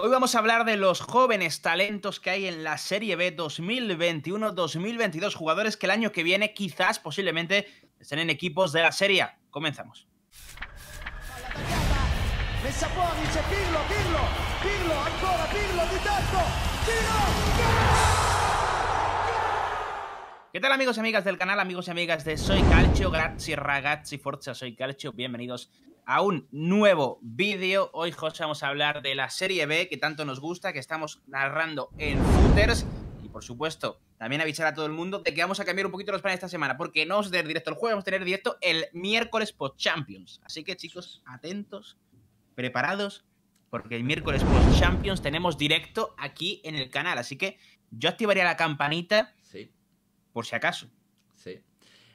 Hoy vamos a hablar de los jóvenes talentos que hay en la Serie B 2021-2022, jugadores que el año que viene quizás, posiblemente, estén en equipos de la Serie A. Comenzamos. ¿Qué tal amigos y amigas del canal, amigos y amigas de Soy Calcio? Grazie ragazzi, forza Soy Calcio. Bienvenidos a un nuevo vídeo. Hoy, vamos a hablar de la Serie B que tanto nos gusta, que estamos narrando en Footers. Y por supuesto, también avisar a todo el mundo de que vamos a cambiar un poquito los planes esta semana, porque no vamos a tener directo el juego vamos a tener directo el miércoles post Champions. Así que, chicos, atentos, preparados, porque el miércoles post Champions tenemos directo aquí en el canal. Así que yo activaría la campanita por si acaso.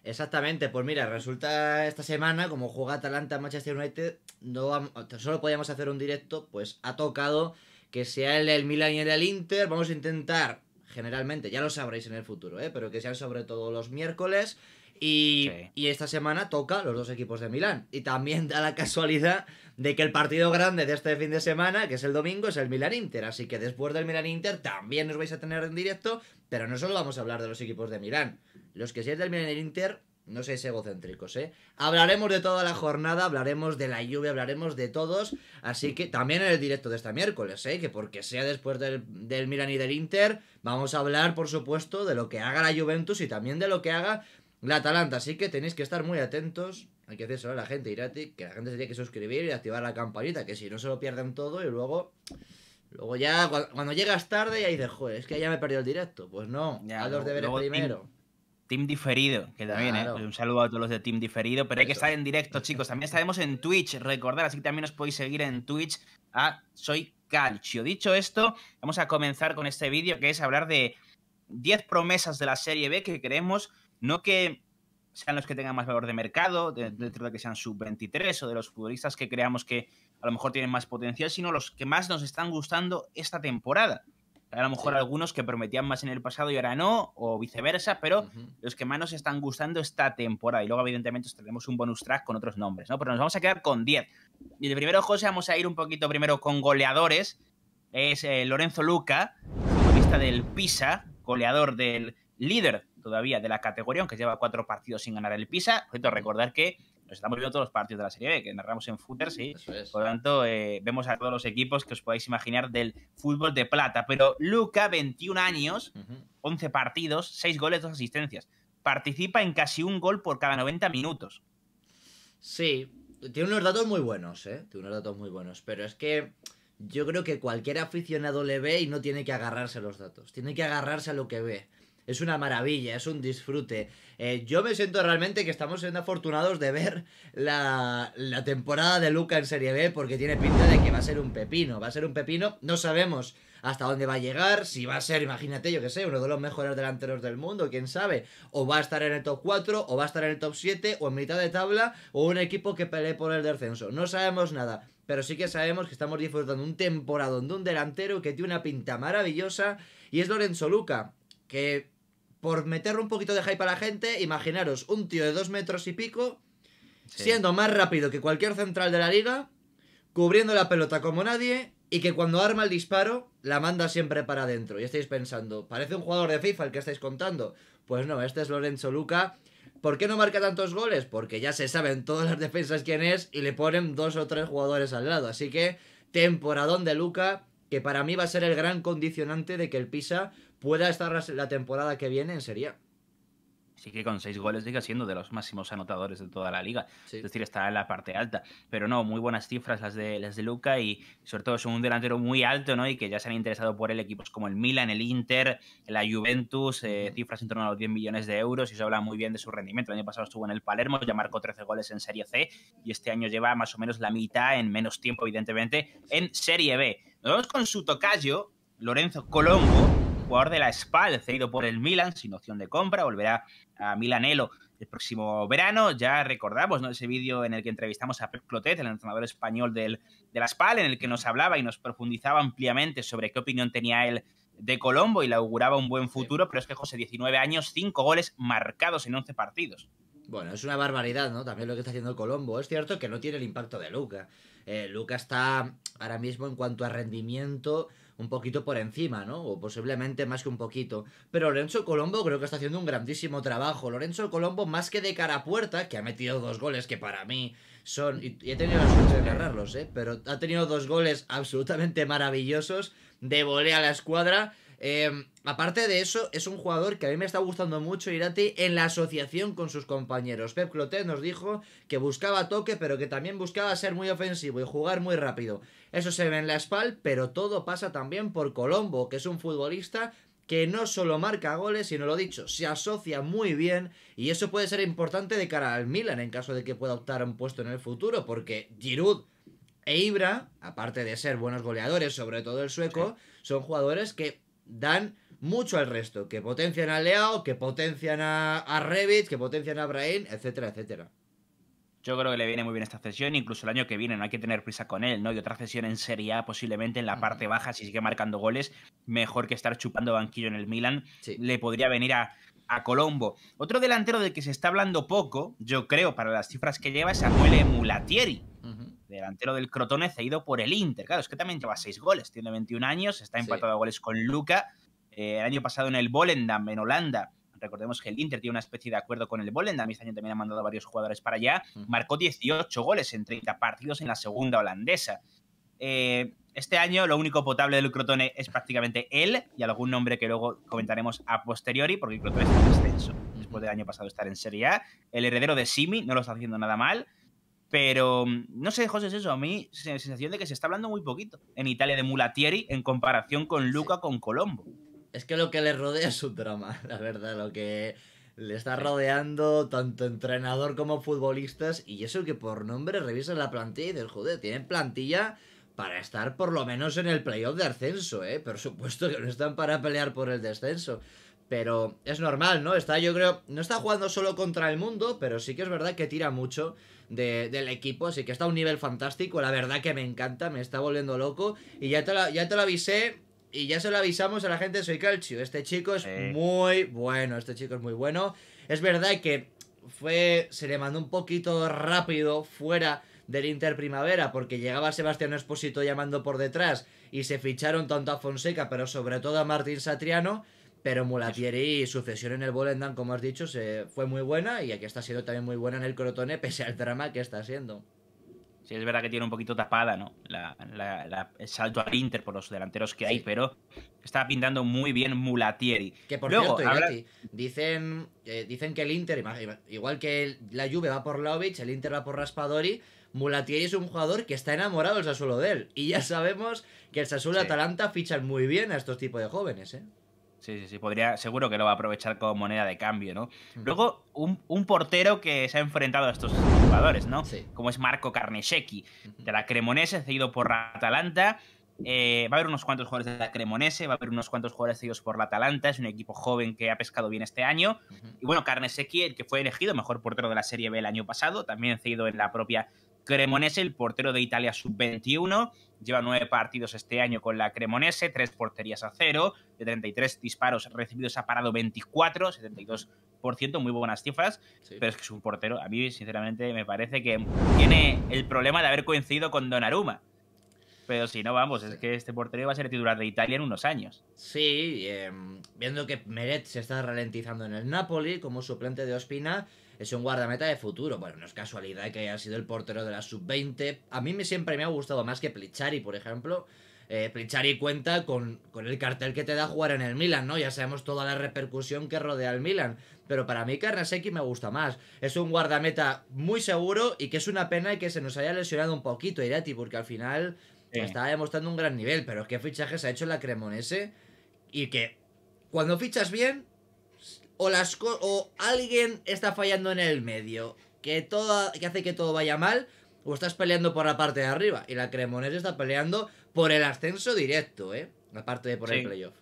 Exactamente, pues mira, resulta esta semana, como juega Atalanta Manchester United, no solo podíamos hacer un directo, pues ha tocado que sea el Milan y el Inter. Vamos a intentar, generalmente, ya lo sabréis en el futuro, ¿eh? pero que sean sobre todo los miércoles. Y, esta semana toca los dos equipos de Milán. Y también da la casualidad de que el partido grande de este fin de semana, que es el domingo, es el Milan Inter. Así que después del Milan Inter también nos vais a tener en directo, pero no solo vamos a hablar de los equipos de Milán. Los que seáis del Milan Inter, no seáis egocéntricos, ¿eh? Hablaremos de toda la jornada, hablaremos de la lluvia, hablaremos de todos. Así que también en el directo de este miércoles, ¿eh? Que porque sea después del, del Milan y del Inter, vamos a hablar, por supuesto, de lo que haga la Juventus y también de lo que haga la Atalanta. Así que tenéis que estar muy atentos. Hay que hacer eso a la gente, ti, que la gente se tiene que suscribir y activar la campanita, que si no se lo pierden todo y luego... Luego ya, cuando, llegas tarde, ya dices, joder, es que ya me he perdido el directo. Pues no, ya, los deberes primero. Team, Diferido, que también, eh, un saludo a todos los de Team Diferido, pero hay que estar en directo, chicos. También estaremos en Twitch, recordad, así que también os podéis seguir en Twitch a ah, Soy Calcio. Dicho esto, vamos a comenzar con este vídeo que es hablar de 10 promesas de la Serie B que creemos no que sean los que tengan más valor de mercado, dentro de que sean sub-23 o de los futbolistas que creamos que a lo mejor tienen más potencial, sino los que más nos están gustando esta temporada. A lo mejor algunos que prometían más en el pasado y ahora no, o viceversa, pero los que más nos están gustando esta temporada. Y luego, evidentemente, tenemos un bonus track con otros nombres, ¿no? Pero nos vamos a quedar con 10. Y de primero, José, vamos a ir un poquito primero con goleadores. Es eh, Lorenzo Luca, futbolista del Pisa, goleador del líder todavía de la categoría, aunque lleva cuatro partidos sin ganar el Pisa. Por cierto, recordar que nos estamos viendo todos los partidos de la Serie B, que narramos en footers sí. Por lo tanto, eh, vemos a todos los equipos que os podáis imaginar del fútbol de plata. Pero Luca, 21 años, 11 partidos, 6 goles, 2 asistencias. Participa en casi un gol por cada 90 minutos. Sí, tiene unos datos muy buenos, ¿eh? Tiene unos datos muy buenos. Pero es que yo creo que cualquier aficionado le ve y no tiene que agarrarse a los datos. Tiene que agarrarse a lo que ve es una maravilla, es un disfrute. Eh, yo me siento realmente que estamos siendo afortunados de ver la, temporada de Luca en Serie B porque tiene pinta de que va a ser un pepino, va a ser un pepino, no sabemos hasta dónde va a llegar, si va a ser, imagínate, yo que sé, uno de los mejores delanteros del mundo, quién sabe, o va a estar en el top 4, o va a estar en el top 7, o en mitad de tabla, o un equipo que pelee por el descenso, no sabemos nada, pero sí que sabemos que estamos disfrutando un temporadón de un delantero que tiene una pinta maravillosa, y es Lorenzo Luca, que por meter un poquito de hype a la gente, imaginaros un tío de dos metros y pico, siendo más rápido que cualquier central de la liga, cubriendo la pelota como nadie y que cuando arma el disparo la manda siempre para adentro. Y estáis pensando, parece un jugador de FIFA el que estáis contando. Pues no, este es Lorenzo Luca. ¿Por qué no marca tantos goles? Porque ya se saben todas las defensas quién es y le ponen dos o tres jugadores al lado. Así que temporadón de Luca, que para mí va a ser el gran condicionante de que el Pisa pueda estar la temporada que viene en Serie Sí que con seis goles Diga siendo de los máximos anotadores de toda la liga. Es decir, está en la parte alta. Pero no, muy buenas cifras las de, las de Luca y sobre todo es un delantero muy alto, ¿no? Y que ya se han interesado por él equipos como el Milan, el Inter, la Juventus, eh, cifras en torno a los 10 millones de euros y se habla muy bien de su rendimiento. El año pasado estuvo en el Palermo, ya marcó 13 goles en Serie C y este año lleva más o menos la mitad en menos tiempo, evidentemente, en Serie B. Nos vemos con su tocayo, Lorenzo Colombo jugador de la SPAL, cedido por el Milan, sin opción de compra, volverá a Milanelo el próximo verano. Ya recordamos ¿no? ese vídeo en el que entrevistamos a Pep Clotet, el entrenador español de la SPAL, en el que nos hablaba y nos profundizaba ampliamente sobre qué opinión tenía él de Colombo y le auguraba un buen futuro, pero es que José, 19 años, 5 goles marcados en 11 partidos. Bueno, es una barbaridad, ¿no? También lo que está haciendo Colombo. Es cierto que no tiene el impacto de Luca. Eh, Luca está ahora mismo en cuanto a rendimiento un poquito por encima, ¿no? O posiblemente más que un poquito. Pero Lorenzo Colombo creo que está haciendo un grandísimo trabajo. Lorenzo Colombo, más que de cara a puerta, que ha metido dos goles que para mí son. Y, he tenido la suerte de agarrarlos, ¿eh? Pero ha tenido dos goles absolutamente maravillosos de volea a la escuadra. Em, aparte de eso, es un jugador que a mí me está gustando mucho, Irati, en la asociación con sus compañeros. Pep Clotet nos dijo que buscaba toque, pero que también buscaba ser muy ofensivo y jugar muy rápido. Eso se ve en la espalda, pero todo pasa también por Colombo, que es un futbolista que no solo marca goles, sino lo dicho, se asocia muy bien y eso puede ser importante de cara al Milan en caso de que pueda optar a un puesto en el futuro, porque Giroud e Ibra, aparte de ser buenos goleadores, sobre todo el sueco, son jugadores que dan mucho al resto, que potencian a Leao, que potencian a, Revit, que potencian a Brahim, etcétera, etcétera. Yo creo que le viene muy bien esta cesión, incluso el año que viene no hay que tener prisa con él, ¿no? Y otra cesión en Serie A posiblemente en la parte baja, si sigue marcando goles, mejor que estar chupando banquillo en el Milan, le podría venir a, Colombo. Otro delantero del que se está hablando poco, yo creo, para las cifras que lleva, es Samuel Mulatieri. Ajá delantero del Crotone cedido por el Inter. Claro, es que también lleva seis goles, tiene 21 años, está empatado a goles con Luca. Eh, el año pasado en el Volendam, en Holanda, recordemos que el Inter tiene una especie de acuerdo con el Volendam, este año también ha mandado a varios jugadores para allá, mm. marcó 18 goles en 30 partidos en la segunda holandesa. Eh, este año lo único potable del Crotone es prácticamente él y algún nombre que luego comentaremos a posteriori, porque el Crotone está en descenso. Después del año pasado estar en Serie A, el heredero de Simi no lo está haciendo nada mal. Pero mm, no sé, José, es eso. A mí sensación de que se está hablando muy poquito en Italia de Mulatieri en comparación con Luca, con Colombo. Es que lo que le rodea es su drama, la verdad. Lo que le está rodeando tanto entrenador como futbolistas. Y eso que por nombre revisa la plantilla y del joder, tienen plantilla para estar por lo menos en el playoff de ascenso, ¿eh? Por supuesto que no están para pelear por el descenso. Pero es normal, ¿no? Está, yo creo, no está jugando solo contra el mundo, pero sí que es verdad que tira mucho del equipo, así que está a un nivel fantástico, la verdad que me encanta, me está volviendo loco y ya te lo, ya te avisé. Y ya se lo avisamos a la gente de Soy Calcio. Este chico es muy bueno. Este chico es muy bueno. Es verdad que fue. Se le mandó un poquito rápido fuera del Inter Primavera, porque llegaba Sebastián Esposito llamando por detrás y se ficharon tanto a Fonseca, pero sobre todo a Martín Satriano. Pero Mulatieri y su cesión en el Volendam, como has dicho, se fue muy buena y aquí está siendo también muy buena en el Crotone, pese al drama que está haciendo Sí, es verdad que tiene un poquito tapada, ¿no? La, el salto al Inter por los delanteros que hay, pero está pintando muy bien Mulatieri. Que por Luego, dicen, eh, dicen que el Inter, igual que la Juve va por Lovic, el Inter va por Raspadori, Mulatieri es un jugador que está enamorado del Sassuolo de él. Y ya sabemos que el Sassuolo Atalanta fichan muy bien a estos tipos de jóvenes, ¿eh? Sí, sí, sí. Podría, seguro que lo va a aprovechar como moneda de cambio, ¿no? Luego, un, portero que se ha enfrentado a estos jugadores, ¿no? Como es Marco Carnesecchi, de la Cremonese, cedido por la Atalanta. Eh, va a haber unos cuantos jugadores de la Cremonese, va a haber unos cuantos jugadores cedidos por la Atalanta, es un equipo joven que ha pescado bien este año. Y bueno, Carnesecchi, el que fue elegido mejor portero de la Serie B el año pasado, también cedido en la propia Cremonese, el portero de Italia sub-21. Lleva nueve partidos este año con la Cremonese, tres porterías a cero, de 33 disparos recibidos ha parado 24, 72%, muy buenas cifras, pero es que es un portero, a mí sinceramente me parece que tiene el problema de haber coincidido con Donnarumma. Pero si no, vamos, es que este portero va a ser titular de Italia en unos años. Sí, em, viendo que Meret se está ralentizando en el Napoli como suplente de Ospina, es un guardameta de futuro. Bueno, no es casualidad que haya sido el portero de la sub-20. A mí me, siempre me ha gustado más que Plichari, por ejemplo. Eh, Plichari cuenta con, con, el cartel que te da jugar en el Milan, ¿no? Ya sabemos toda la repercusión que rodea al Milan. Pero para mí Karnaseki me gusta más. Es un guardameta muy seguro y que es una pena que se nos haya lesionado un poquito Irati, porque al final estaba demostrando un gran nivel. Pero qué se ha hecho la Cremonese y que cuando fichas bien o, o alguien está fallando en el medio que, todo, que hace que todo vaya mal, o estás peleando por la parte de arriba. Y la Cremonese está peleando por el ascenso directo, ¿eh? Aparte de por el playoff.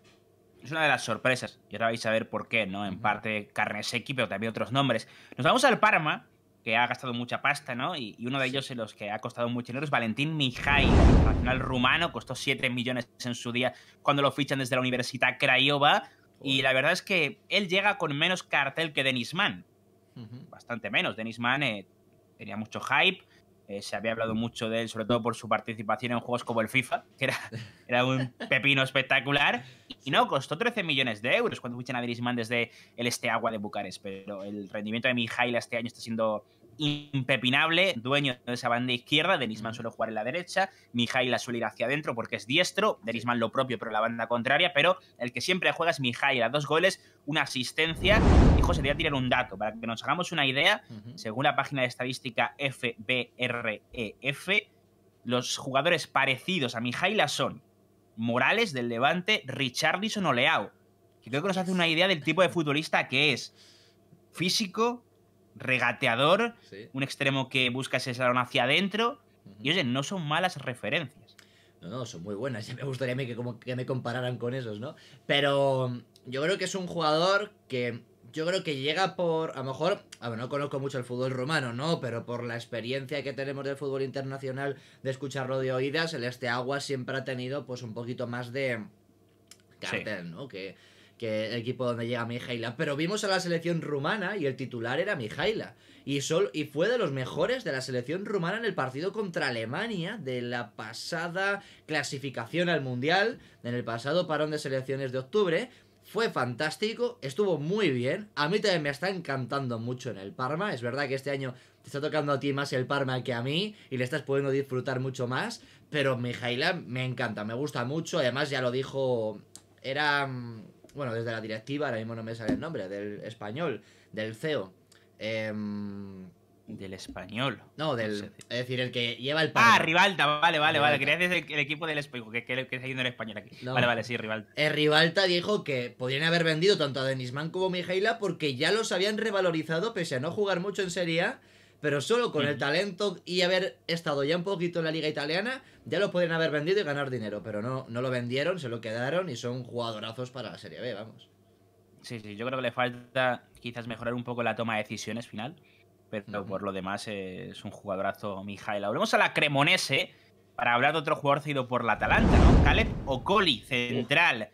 Es una de las sorpresas. Y ahora vais a ver por qué, ¿no? En parte carne parte pero también otros nombres. Nos vamos al Parma, que ha gastado mucha pasta, ¿no? Y, uno de ellos en los que ha costado mucho dinero es Valentín Mijai, nacional rumano, costó 7 millones en su día cuando lo fichan desde la Universidad Craiova. Y la verdad es que él llega con menos cartel que Dennis Mann. Bastante menos. Dennis Mann eh, tenía mucho hype. Eh, se había hablado mucho de él, sobre todo por su participación en juegos como el FIFA, que era, era un pepino espectacular. Y no, costó 13 millones de euros cuando escuchan a Denis Mann desde el Este Agua de Bucarest. Pero el rendimiento de Mijaila este año está siendo impepinable, dueño de esa banda izquierda. Denisman suele jugar en la derecha, Mijaila suele ir hacia adentro porque es diestro, Denisman lo propio, pero la banda contraria. Pero el que siempre juega es Mijaila, dos goles, una asistencia. Y José, te voy a tirar un dato para que nos hagamos una idea. Según la página de estadística FBREF, e los jugadores parecidos a Mijaila son Morales del Levante, Richardison o Leao. Que creo que nos hace una idea del tipo de futbolista que es. Físico, regateador, un extremo que busca ese salón hacia adentro. Y oye, no son malas referencias. No, no, son muy buenas. Ya me gustaría a mí que, como, que me compararan con esos, ¿no? Pero mm, yo creo que es un jugador que yo creo que llega por, a lo mejor, a ver, no conozco mucho el fútbol romano, ¿no? Pero por la experiencia que tenemos del fútbol internacional, de escucharlo de oídas, el Este Agua siempre ha tenido pues un poquito más de cartel, ¿no? Que que el equipo donde llega Mijaila. Pero vimos a la selección rumana y el titular era Mijaila. Y, fue de los mejores de la selección rumana en el partido contra Alemania de la pasada clasificación al Mundial, en el pasado parón de selecciones de octubre. Fue fantástico, estuvo muy bien. A mí también me está encantando mucho en el Parma. Es verdad que este año te está tocando a ti más el Parma que a mí y le estás pudiendo disfrutar mucho más. Pero Mijaila me encanta, me gusta mucho. Además, ya lo dijo. Era mm, bueno, desde la directiva, ahora mismo no me sale el nombre, del español, del CEO. Em, del español. No, del. Pues, eh, es decir, el que lleva el pan. Ah, Rivalta, vale, vale, vale. Quería decir el, equipo del español, que, que está yendo el español aquí. Vale, vale, sí, Rivalta. Eh, Rivalta dijo que podrían haber vendido tanto a Denis Man como a Mijaila porque ya los habían revalorizado, pese a no jugar mucho en Serie pero solo con el talento y haber estado ya un poquito en la Liga Italiana, ya lo podrían haber vendido y ganar dinero, pero no, no lo vendieron, se lo quedaron y son jugadorazos para la Serie B, vamos. Sí, sí, yo creo que le falta quizás mejorar un poco la toma de decisiones final, pero por lo demás es un jugadorazo la Volvemos a la Cremonese para hablar de otro jugador cedido por la Atalanta, ¿no? Caleb Ocoli, central.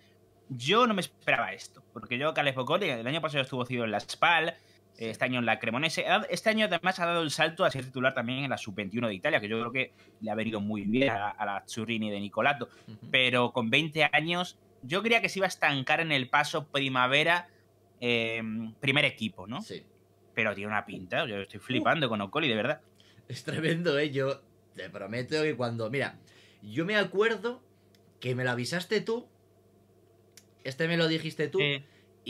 Yo no me esperaba esto, porque yo Caleb Ocoli el año pasado estuvo cedido en la SPAL, eh, este año en la Cremonese. Este año además ha dado el salto a ser titular también en la sub-21 de Italia, que yo creo que le ha venido muy bien a, la Zurrini de Nicolato. Pero con 20 años, yo creía que se iba a estancar en el paso primavera, em, primer equipo, ¿no? Sí. Pero tiene una pinta, yo estoy flipando con Ocoli, de verdad. Es tremendo, ¿eh? Yo te prometo que cuando. Mira, yo me acuerdo que me lo avisaste tú. Este me lo dijiste tú.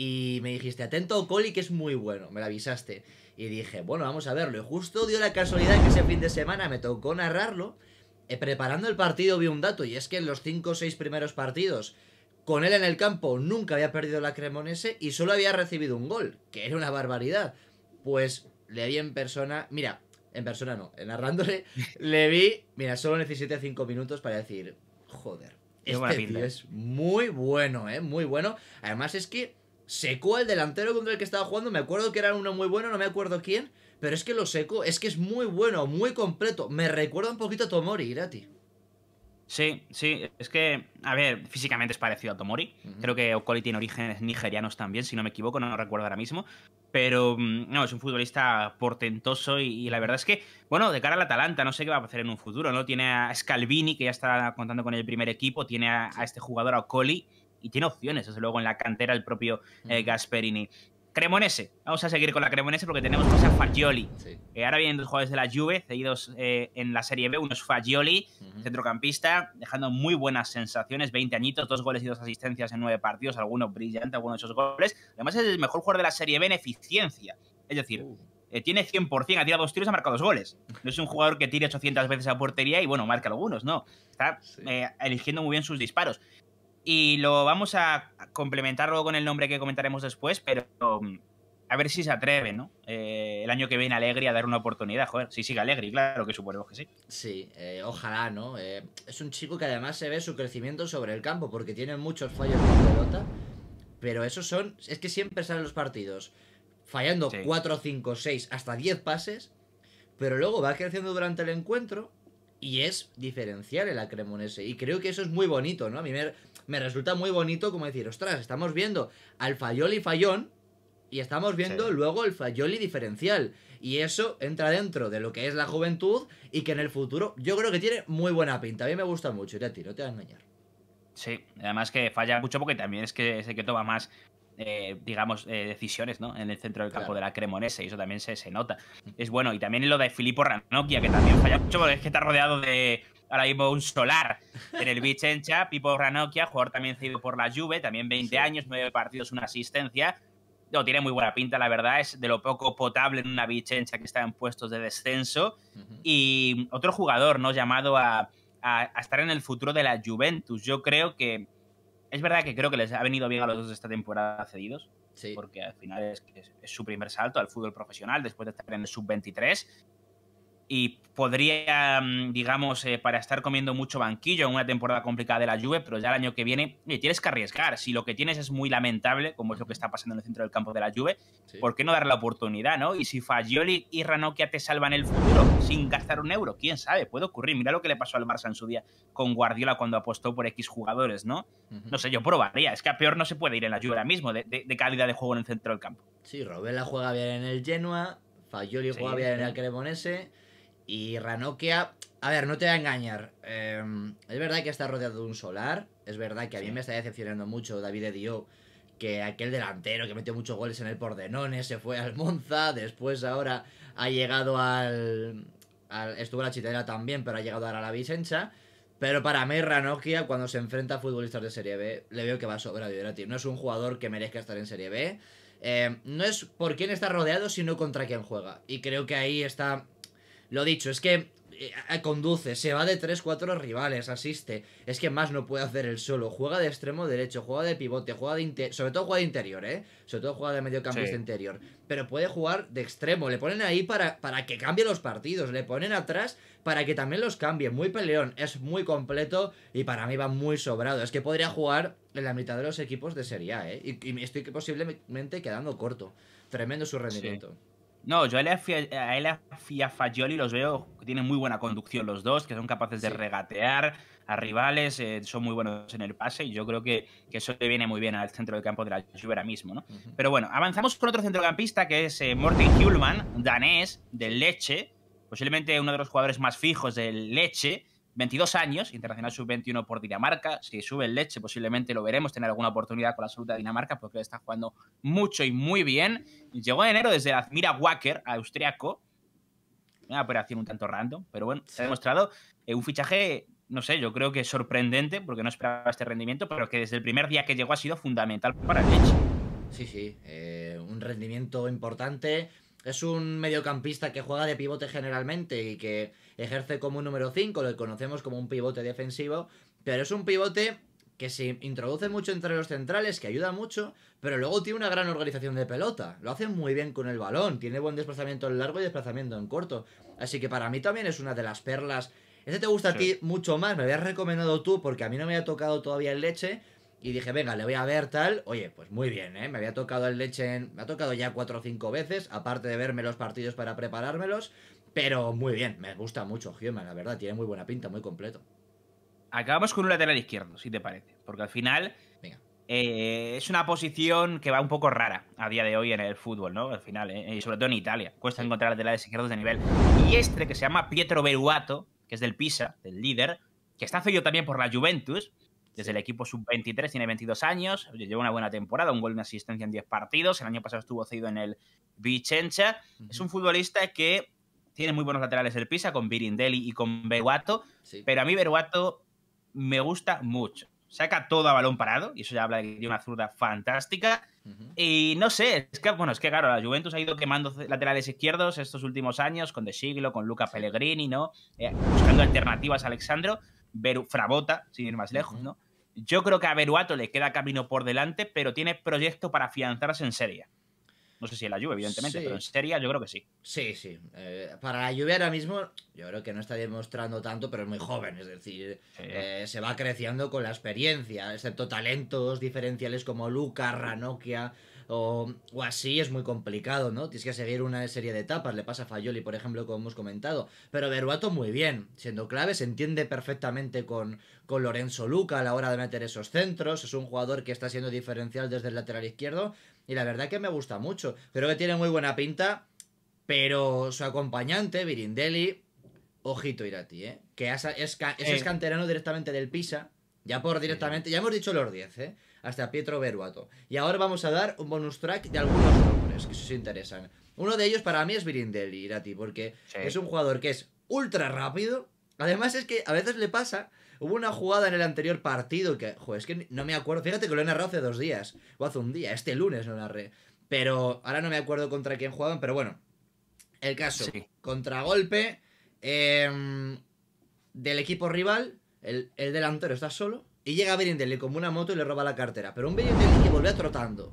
Y me dijiste, atento Coli, que es muy bueno. Me lo avisaste. Y dije, bueno, vamos a verlo. Y justo dio la casualidad que ese fin de semana me tocó narrarlo. Eh, preparando el partido vi un dato, y es que en los 5 o 6 primeros partidos, con él en el campo, nunca había perdido la Cremonese y solo había recibido un gol, que era una barbaridad. Pues le vi en persona, mira, en persona no, En narrándole, le vi, mira, solo necesité 5 minutos para decir, joder, este eh". es muy bueno, ¿eh? Muy bueno. Además es que secó al delantero contra el que estaba jugando. Me acuerdo que era uno muy bueno, no me acuerdo quién. Pero es que lo seco, es que es muy bueno, muy completo. Me recuerda un poquito a Tomori, Irati. Sí, sí, es que, a ver, físicamente es parecido a Tomori. Creo que Okoli tiene orígenes nigerianos también, si no me equivoco, no lo recuerdo ahora mismo. Pero, mm, no, es un futbolista portentoso y, la verdad es que, bueno, de cara al Atalanta, no sé qué va a hacer en un futuro, ¿no? Tiene a Scalvini, que ya está contando con el primer equipo, tiene a, este jugador, a Okoli, y tiene opciones, desde luego, en la cantera el propio eh, Gasperini. Cremonese, vamos a seguir con la Cremonese porque tenemos a Fagioli. Eh, ahora vienen dos jugadores de la Juve, seguidos eh, en la Serie B. Uno es Fagioli, centrocampista, dejando muy buenas sensaciones, 20 añitos, dos goles y dos asistencias en nueve partidos, alguno brillante, algunos de esos goles. Además es el mejor jugador de la Serie B en eficiencia. Es decir, uh. tiene 100%, ha tirado dos tiros, y ha marcado dos goles. No es un jugador que tire 800 veces a portería y, bueno, marca algunos, no. Está eligiendo muy bien sus disparos. Y lo vamos a complementar luego con el nombre que comentaremos después, pero mm, a ver si se atreve, ¿no? Eh, el año que viene Alegri a dar una oportunidad, joder. Si sigue Alegri, claro que suponemos que sí. Sí, eh, ojalá, ¿no? Eh, es un chico que además se ve su crecimiento sobre el campo, porque tiene muchos fallos de pelota, pero esos son. Es que siempre salen los partidos fallando 4, 5, 6, hasta 10 pases, pero luego va creciendo durante el encuentro y es diferencial el acremonese. Y creo que eso es muy bonito, ¿no? A mí me, resulta muy bonito como decir, ostras, estamos viendo al Fayoli Fallón y estamos viendo luego el Fayoli diferencial. Y eso entra dentro de lo que es la juventud y que en el futuro yo creo que tiene muy buena pinta. A mí me gusta mucho, ya a ti, no te voy a engañar. Sí, además que falla mucho porque también es que ese que toma más eh, digamos, eh, decisiones ¿no? en el centro del campo de la Cremonese, y eso también se, nota. Es bueno, y también lo de Filippo Ranocchia, que también falla mucho, porque es que está rodeado de ahora mismo un solar en el Vicenza, Pipo Ranocchia, jugador también cedido por la Juve, también 20 años, 9 partidos, una asistencia. No, tiene muy buena pinta, la verdad, es de lo poco potable en una Vicenza que está en puestos de descenso. Y otro jugador, ¿no? Llamado a estar en el futuro de la Juventus. Yo creo que es verdad que creo que les ha venido bien a los dos esta temporada cedidos, porque al final es, es, su primer salto al fútbol profesional después de estar en el sub-23 y podría, mm, digamos, eh, para estar comiendo mucho banquillo en una temporada complicada de la Juve, pero ya el año que viene eh, tienes que arriesgar. Si lo que tienes es muy lamentable, como es lo que está pasando en el centro del campo de la Juve, ¿por qué no dar la oportunidad, no? Y si Fagioli y Ranocchia te salvan el futuro sin gastar un euro, quién sabe, puede ocurrir. Mira lo que le pasó al Barça en su día con Guardiola cuando apostó por X jugadores, ¿no? No sé, yo probaría. Es que a peor no se puede ir en la Juve ahora mismo de, calidad de juego en el centro del campo. Sí, Robela juega bien en el Genoa, Fagioli juega bien en el Cremonese y Ranokia, a ver, no te voy a engañar. Em, es verdad que está rodeado de un solar. Es verdad que a mí me está decepcionando mucho David Edio, que aquel delantero que metió muchos goles en el Pordenone se fue al Monza. Después ahora ha llegado al. estuvo en la Chitera también, pero ha llegado ahora a la Vicenza. Pero para mí, ranokia cuando se enfrenta a futbolistas de Serie B, le veo que va a sobrado tío. No es un jugador que merezca estar en Serie B. Em, no es por quién está rodeado, sino contra quién juega. Y creo que ahí está lo dicho, es que eh, conduce, se va de 3-4 rivales, asiste. Es que más no puede hacer el solo. Juega de extremo derecho, juega de pivote, juega de sobre todo juega de interior, ¿eh? Sobre todo juega de mediocampista de interior. Pero puede jugar de extremo. Le ponen ahí para, para que cambie los partidos. Le ponen atrás para que también los cambie. Muy peleón, es muy completo y para mí va muy sobrado. Es que podría jugar en la mitad de los equipos de Serie A, ¿eh? Y, estoy posiblemente quedando corto. Tremendo su rendimiento. No, yo a él y los veo que tienen muy buena conducción los dos, que son capaces de regatear a rivales, eh, son muy buenos en el pase y yo creo que, que, eso le viene muy bien al centro del campo de la Juve mismo, ¿no? Pero bueno, avanzamos con otro centrocampista que es eh, Morten Hulman, danés, del Leche, posiblemente uno de los jugadores más fijos del Leche, 22 años, internacional sub-21 por Dinamarca. Si sube el Leche, posiblemente lo veremos tener alguna oportunidad con la salud de Dinamarca, porque está jugando mucho y muy bien. Llegó en enero desde la Admira Wacker, austriaco. Una operación un tanto random, pero bueno, se ha demostrado eh, un fichaje, no sé, yo creo que sorprendente, porque no esperaba este rendimiento, pero que desde el primer día que llegó ha sido fundamental para el Leche. Sí, sí, eh, un rendimiento importante. Es un mediocampista que juega de pivote generalmente y que Ejerce como un número 5, lo que conocemos como un pivote defensivo, pero es un pivote que se introduce mucho entre los centrales, que ayuda mucho, pero luego tiene una gran organización de pelota. Lo hace muy bien con el balón, tiene buen desplazamiento en largo y desplazamiento en corto. Así que para mí también es una de las perlas. Este te gusta a ti mucho más, me habías recomendado tú porque a mí no me había tocado todavía el leche. Y dije, venga, le voy a ver tal. Oye, pues muy bien, ¿eh? Me había tocado el leche, me ha tocado ya cuatro o cinco veces, aparte de verme los partidos para preparármelos. Pero muy bien, me gusta mucho Human, la verdad, tiene muy buena pinta, muy completo. Acabamos con un lateral izquierdo, si te parece, porque al final eh, es una posición que va un poco rara a día de hoy en el fútbol, ¿no? Al final, eh, y sobre todo en Italia, cuesta encontrar laterales izquierdos de nivel. Y este, que se llama Pietro Beruato, que es del Pisa, del líder, que está cedido también por la Juventus, desde el equipo sub-23, tiene 22 años, lleva una buena temporada, un gol, una asistencia en 10 partidos, el año pasado estuvo cedido en el Vicenza. Es un futbolista que tiene muy buenos laterales el Pisa con Birindelli y con Beruato, pero a mí Beruato me gusta mucho. Saca todo a balón parado, y eso ya habla de una zurda fantástica. Y no sé, es que, bueno, es que claro, la Juventus ha ido quemando laterales izquierdos estos últimos años, con De Siglo, con Luca Pellegrini, ¿no? Eh, buscando alternativas a Alexandro, Frabota, sin ir más lejos, ¿no? Yo creo que a Beruato le queda camino por delante, pero tiene proyecto para afianzarse en Serie no sé si en la lluvia, evidentemente, pero en Serie yo creo que sí. Sí, sí. Eh, para la lluvia ahora mismo, yo creo que no está demostrando tanto, pero es muy joven. Es decir, eh, se va creciendo con la experiencia, excepto talentos diferenciales como Luca, Ranocchia. O, así es muy complicado, ¿no? Tienes que seguir una serie de etapas. Le pasa a Fayoli, por ejemplo, como hemos comentado. Pero Beruato muy bien, siendo clave, se entiende perfectamente con, con Lorenzo Luca a la hora de meter esos centros. Es un jugador que está siendo diferencial desde el lateral izquierdo y la verdad que me gusta mucho. Creo que tiene muy buena pinta, pero su acompañante, Birindelli, ojito irati ¿eh? Que es, es, canterano directamente del Pisa. Ya por directamente, ya hemos dicho los 10, ¿eh? Hasta Pietro Beruato. Y ahora vamos a dar un bonus track de algunos nombres que se os interesan. Uno de ellos para mí es Birindelli, Irati, porque es un jugador que es ultra rápido. Además es que a veces le pasa Hubo una jugada en el anterior partido que, joder, es que no me acuerdo. Fíjate que lo he narrado hace dos días, o hace un día, este lunes lo narré. Pero ahora no me acuerdo contra quién jugaban, pero bueno. El caso, contragolpe em, del equipo rival, el, delantero está solo y llega Virindelli como una moto y le roba la cartera. Pero un Virindelli que volvía trotando.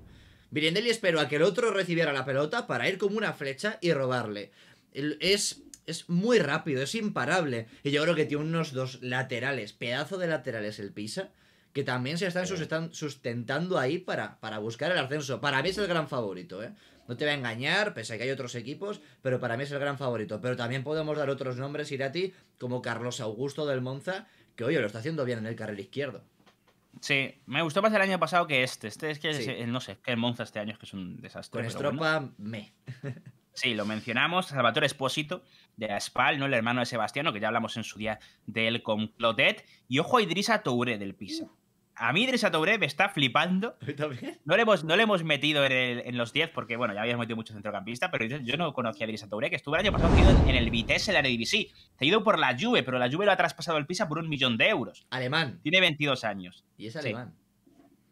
Virindelli esperó a que el otro recibiera la pelota para ir como una flecha y robarle. Es es muy rápido, es imparable. Y yo creo que tiene unos dos laterales, pedazo de laterales el Pisa, que también se están sustentando ahí para, para buscar el ascenso. Para mí es el gran favorito, ¿eh? No te voy a engañar, pese a que hay otros equipos, pero para mí es el gran favorito. Pero también podemos dar otros nombres, Irati, como Carlos Augusto del Monza, que oye, lo está haciendo bien en el carril izquierdo. Sí, me gustó más el año pasado que este. Este es que, no sé, que el Monza este año es que es un desastre. Con Estropa, me. Sí, lo mencionamos, Salvatore Espósito, de Aspal, ¿no? el hermano de Sebastiano, que ya hablamos en su día del él con Clotet, y ojo a Idrisa Toure del Pisa. A mí Idrisa Toure me está flipando. No le hemos, no le hemos metido en, los 10 porque, bueno, ya habíamos metido mucho centrocampista, pero yo no conocía a Idrisa Toure, que estuvo el año pasado en el Vitesse, en la ha ido por la Juve, pero la Juve lo ha traspasado el Pisa por un millón de euros. Alemán. Tiene 22 años. Y es alemán.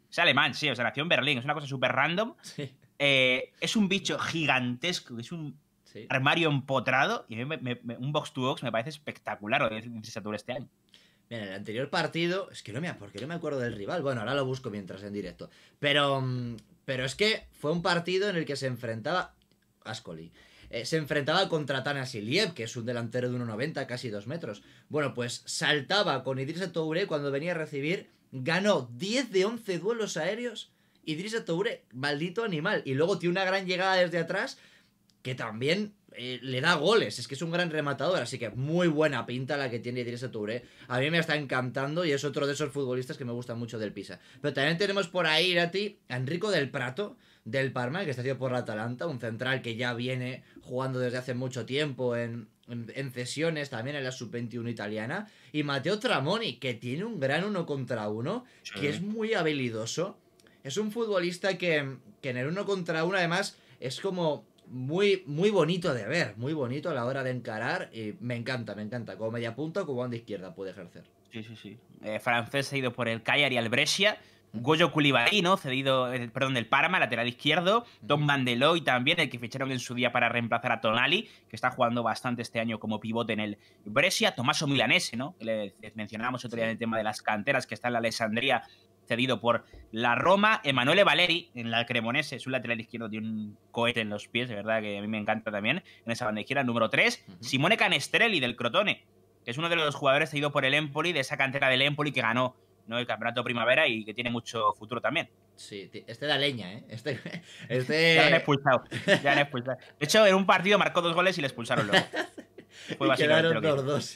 Es alemán, sí, o sea, nació en Berlín, es una cosa súper random. Sí. Eh, es un bicho gigantesco, es un armario empotrado. Y a mí un box to box me parece espectacular lo de Satura este año. Mira, el anterior partido, es que no me, porque no me acuerdo del rival. Bueno, ahora lo busco mientras en directo. Pero, mm, pero es que fue un partido en el que se enfrentaba Ascoli. Eh, se enfrentaba contra Tanas Iliev, que es un delantero de 1,90, casi 2 metros. Bueno, pues saltaba con Idrissa Touré cuando venía a recibir, ganó 10 de 11 duelos aéreos Idrissa Toure, maldito animal. Y luego tiene una gran llegada desde atrás que también eh, le da goles. Es que es un gran rematador, así que muy buena pinta la que tiene Idris Toure. A mí me está encantando y es otro de esos futbolistas que me gusta mucho del Pisa. Pero también tenemos por ahí a ti, Enrico del Prato, del Parma, que está haciendo por la Atalanta, un central que ya viene jugando desde hace mucho tiempo en, en, cesiones, también en la sub-21 italiana. Y Mateo Tramoni, que tiene un gran uno contra uno, que es muy habilidoso es un futbolista que, en el uno contra uno, además, es como muy, muy bonito de ver, muy bonito a la hora de encarar. Y me encanta, me encanta. Como media punta, como banda izquierda puede ejercer. Sí, sí, sí. Eh, francés cedido por el Cagliari al Brescia. Goyo Koulibaly, ¿no? Cedido, eh, perdón, del Parma, lateral izquierdo. Don Mandeloy también, el que ficharon en su día para reemplazar a Tonali, que está jugando bastante este año como pivote en el Brescia. Tomaso Milanese, ¿no? Le mencionábamos otro día en el tema de las canteras, que está en la Alessandría cedido por la Roma. Emanuele Valeri, en la Cremonese, es un lateral izquierdo, tiene un cohete en los pies, de verdad, que a mí me encanta también, en esa banda izquierda, número 3. Simone Canestrelli, del Crotone, que es uno de los jugadores cedido por el Empoli, de esa cantera del Empoli que ganó el campeonato primavera y que tiene mucho futuro también. Sí, este da leña, ¿eh? Este, ya han expulsado, ya han expulsado. De hecho, en un partido marcó dos goles y le expulsaron luego. y quedaron dos,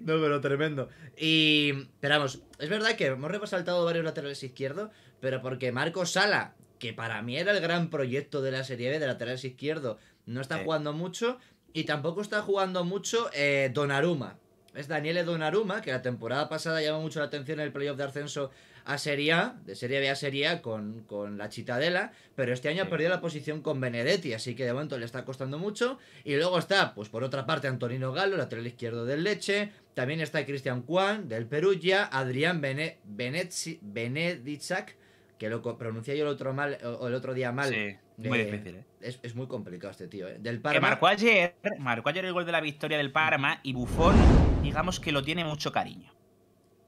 No, pero tremendo. Y, esperamos es verdad que hemos resaltado varios laterales izquierdos, pero porque Marco Sala, que para mí era el gran proyecto de la Serie B de laterales izquierdos no está jugando mucho y tampoco está jugando mucho eh, Donnarumma es Daniele Donnarumma, que la temporada pasada llamó mucho la atención en el playoff de ascenso a Serie A, de Serie B a Serie A con, con la Chitadela, pero este año perdió la posición con Benedetti, así que de momento le está costando mucho. Y luego está, pues por otra parte, Antonino Galo, lateral izquierdo del Leche, también está Cristian Juan del Perugia, Adrián Bene, que lo pronuncié yo el otro, mal, el otro día mal, muy eh, ¿eh? Es, muy complicado este tío, ¿eh? Del Parma. Que marcó ayer, marcó ayer el gol de la victoria del Parma y Buffon, digamos que lo tiene mucho cariño.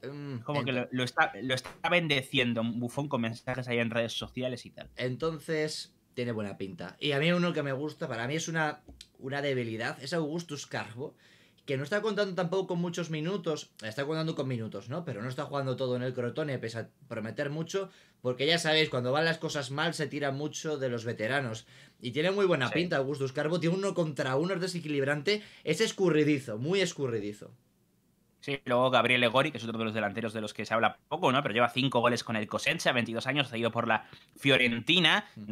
Mm, Como que lo, lo, está, lo está bendeciendo Buffon con mensajes ahí en redes sociales y tal. Entonces, tiene buena pinta. Y a mí uno que me gusta, para mí es una, una debilidad, es Augustus Carbo que no está contando tampoco con muchos minutos, está contando con minutos, ¿no? Pero no está jugando todo en el crotone, pese a prometer mucho, porque ya sabéis, cuando van las cosas mal se tira mucho de los veteranos. Y tiene muy buena pinta Augustus Carbo, tiene uno contra uno, es desequilibrante, es escurridizo, muy escurridizo. Sí, luego Gabriel Egori, que es otro de los delanteros de los que se habla poco, ¿no? Pero lleva cinco goles con el Cosenza, 22 años, cedido por la Fiorentina. Uh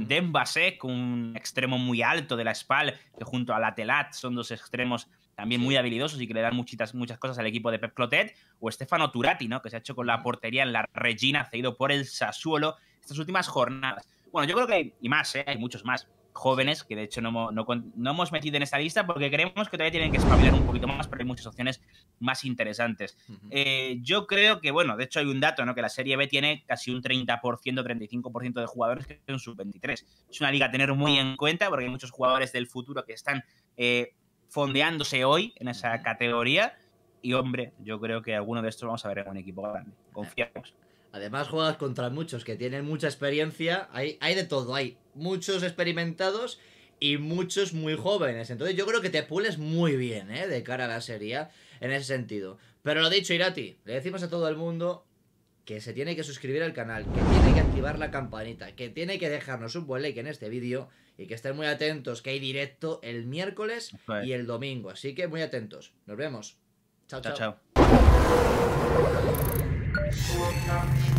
con un extremo muy alto de la SPAL, que junto a la Telat son dos extremos también muy habilidosos y que le dan muchitas, muchas cosas al equipo de Pep Clotet. O Stefano Turati, ¿no? Que se ha hecho con la portería en la Regina, cedido por el Sassuolo estas últimas jornadas. Bueno, yo creo que hay, y más, ¿eh? hay muchos más jóvenes, que de hecho no, hemos metido en esta lista porque creemos que todavía tienen que espabilar un poquito más, pero hay muchas opciones más interesantes. Eh, yo creo que, bueno, de hecho hay un dato, ¿no? Que la Serie B tiene casi un 30%, 35% de jugadores que son sub-23. Es una liga a tener muy en cuenta porque hay muchos jugadores del futuro que están eh, fondeándose hoy en esa categoría. Y hombre, yo creo que alguno de estos vamos a ver en un equipo grande. Confiamos. Además juegas contra muchos que tienen mucha experiencia. Hay, hay de todo. Hay muchos experimentados y muchos muy jóvenes. Entonces yo creo que te pules muy bien, ¿eh? De cara a la serie, en ese sentido. Pero lo dicho, Irati, le decimos a todo el mundo que se tiene que suscribir al canal, que tiene que activar la campanita, que tiene que dejarnos un buen like en este vídeo y que estén muy atentos, que hay directo el miércoles y el domingo. Así que muy atentos. Nos vemos. chao. chao. chao.